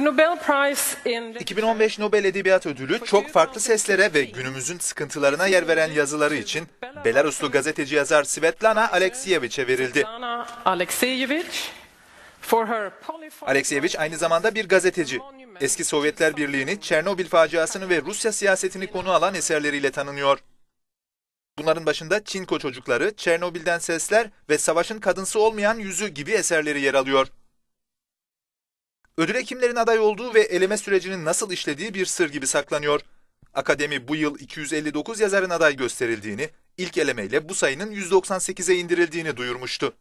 2015 Nobel Edebiyat Ödülü çok farklı seslere ve günümüzün sıkıntılarına yer veren yazıları için Belaruslu gazeteci yazar Svetlana Alekseyeviç'e verildi. Alekseyeviç aynı zamanda bir gazeteci. Eski Sovyetler Birliği'ni, Çernobil faciasını ve Rusya siyasetini konu alan eserleriyle tanınıyor. Bunların başında Çinko Çocukları, Çernobil'den Sesler ve Savaşın Kadınsı Olmayan Yüzü gibi eserleri yer alıyor ödüle kimlerin aday olduğu ve eleme sürecinin nasıl işlediği bir sır gibi saklanıyor. Akademi bu yıl 259 yazarın aday gösterildiğini, ilk elemeyle bu sayının 198'e indirildiğini duyurmuştu.